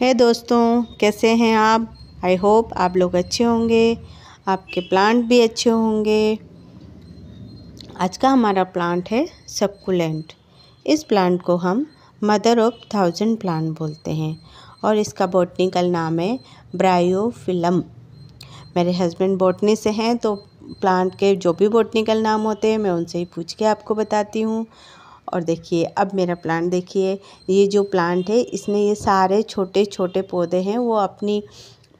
है hey दोस्तों कैसे हैं आप आई होप आप लोग अच्छे होंगे आपके प्लांट भी अच्छे होंगे आज का हमारा प्लांट है सबकुलेंट इस प्लांट को हम मदर ऑफ थाउजेंड प्लांट बोलते हैं और इसका बॉटनिकल नाम है ब्रायोफिलम मेरे हस्बैंड बॉटनी से हैं तो प्लांट के जो भी बॉटनिकल नाम होते हैं मैं उनसे ही पूछ के आपको बताती हूँ और देखिए अब मेरा प्लांट देखिए ये जो प्लांट है इसमें ये सारे छोटे छोटे पौधे हैं वो अपनी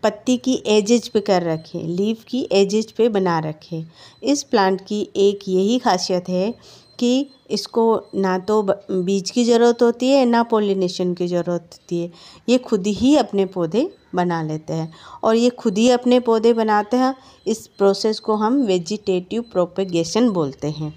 पत्ती की एजेज पे कर रखे लीव की एजेज पे बना रखें इस प्लांट की एक यही खासियत है कि इसको ना तो बीज की ज़रूरत होती है ना पोलिनेशन की ज़रूरत होती है ये खुद ही अपने पौधे बना लेते हैं और ये खुद ही अपने पौधे बनाते हैं इस प्रोसेस को हम वेजिटेटिव प्रोपेगेशन बोलते हैं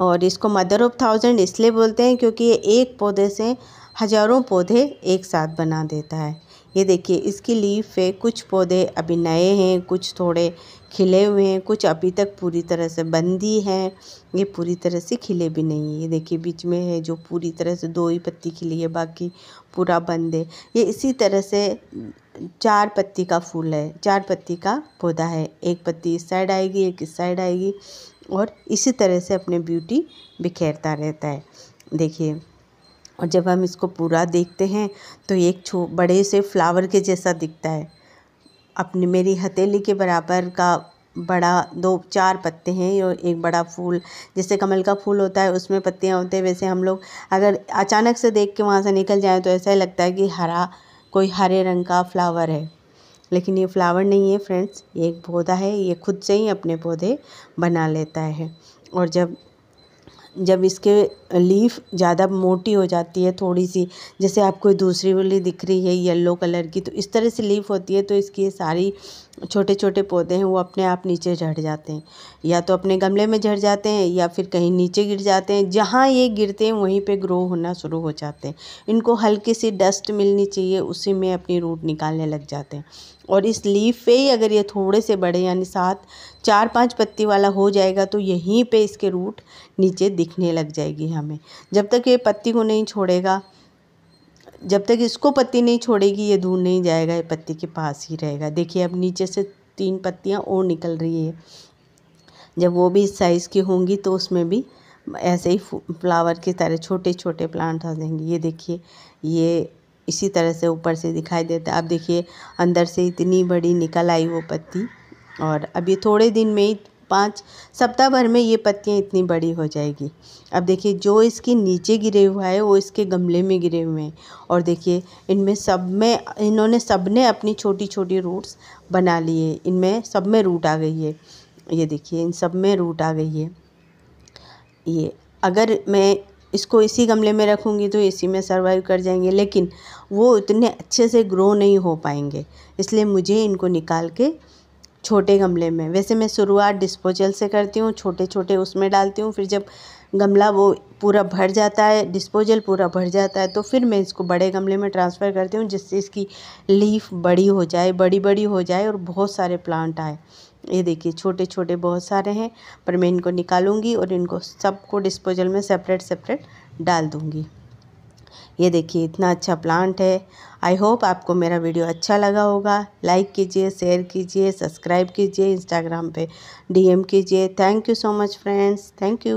और इसको मदर ऑफ़ थाउजेंड इसलिए बोलते हैं क्योंकि ये एक पौधे से हज़ारों पौधे एक साथ बना देता है ये देखिए इसकी लीफ है कुछ पौधे अभी नए हैं कुछ थोड़े खिले हुए हैं कुछ अभी तक पूरी तरह से बंदी हैं ये पूरी तरह से खिले भी नहीं है ये देखिए बीच में है जो पूरी तरह से दो ही पत्ती खिली है बाकी पूरा बंद है ये इसी तरह से चार पत्ती का फूल है चार पत्ती का पौधा है एक पत्ती इस साइड आएगी एक इस साइड आएगी और इसी तरह से अपने ब्यूटी बिखेरता रहता है देखिए और जब हम इसको पूरा देखते हैं तो एक छो बड़े से फ्लावर के जैसा दिखता है अपनी मेरी हथेली के बराबर का बड़ा दो चार पत्ते हैं और एक बड़ा फूल जैसे कमल का फूल होता है उसमें पत्तियाँ होते हैं वैसे हम लोग अगर अचानक से देख के वहाँ से निकल जाएँ तो ऐसा ही लगता है कि हरा कोई हरे रंग का फ्लावर है लेकिन ये फ्लावर नहीं है फ्रेंड्स ये एक पौधा है ये खुद से ही अपने पौधे बना लेता है और जब जब इसके लीफ ज़्यादा मोटी हो जाती है थोड़ी सी जैसे आपको दूसरी वाली दिख रही है येलो कलर की तो इस तरह से लीफ होती है तो इसकी सारी छोटे छोटे पौधे हैं वो अपने आप नीचे झड़ जाते हैं या तो अपने गमले में झड़ जाते हैं या फिर कहीं नीचे गिर जाते हैं जहाँ ये गिरते हैं वहीं पे ग्रो होना शुरू हो जाते हैं इनको हल्की सी डस्ट मिलनी चाहिए उसी में अपनी रूट निकालने लग जाते हैं और इस लीफ पे ही अगर ये थोड़े से बड़े यानी सात चार पाँच पत्ती वाला हो जाएगा तो यहीं पर इसके रूट नीचे दिखने लग जाएगी हमें जब तक ये पत्ती को नहीं छोड़ेगा जब तक इसको पत्ती नहीं छोड़ेगी ये दूर नहीं जाएगा ये पत्ती के पास ही रहेगा देखिए अब नीचे से तीन पत्तियाँ और निकल रही है जब वो भी इस साइज़ की होंगी तो उसमें भी ऐसे ही फ्लावर की तरह छोटे छोटे प्लांट आ जाएंगे ये देखिए ये इसी तरह से ऊपर से दिखाई देता है आप देखिए अंदर से इतनी बड़ी निकल आई वो पत्ती और अब ये थोड़े दिन में ही पाँच सप्ताह भर में ये पत्तियाँ इतनी बड़ी हो जाएगी अब देखिए जो इसके नीचे गिरे हुआ है वो इसके गमले में गिरे हुए हैं और देखिए इनमें सब में इन्होंने सब ने अपनी छोटी छोटी रूट्स बना लिए इनमें सब में रूट आ गई है ये देखिए इन सब में रूट आ गई है ये अगर मैं इसको इसी गमले में रखूँगी तो इसी में सर्वाइव कर जाएंगे लेकिन वो उतने अच्छे से ग्रो नहीं हो पाएंगे इसलिए मुझे इनको निकाल के छोटे गमले में वैसे मैं शुरुआत डिस्पोजल से करती हूँ छोटे छोटे उसमें डालती हूँ फिर जब गमला वो पूरा भर जाता है डिस्पोजल पूरा भर जाता है तो फिर मैं इसको बड़े गमले में ट्रांसफ़र करती हूँ जिससे इसकी लीफ बड़ी हो जाए बड़ी बड़ी हो जाए और बहुत सारे प्लांट आए ये देखिए छोटे छोटे बहुत सारे हैं पर मैं इनको निकालूंगी और इनको सबको डिस्पोजल में सेपरेट सेपरेट डाल दूँगी ये देखिए इतना अच्छा प्लांट है आई होप आपको मेरा वीडियो अच्छा लगा होगा लाइक कीजिए शेयर कीजिए सब्सक्राइब कीजिए इंस्टाग्राम पे डीएम कीजिए thank you so much friends thank you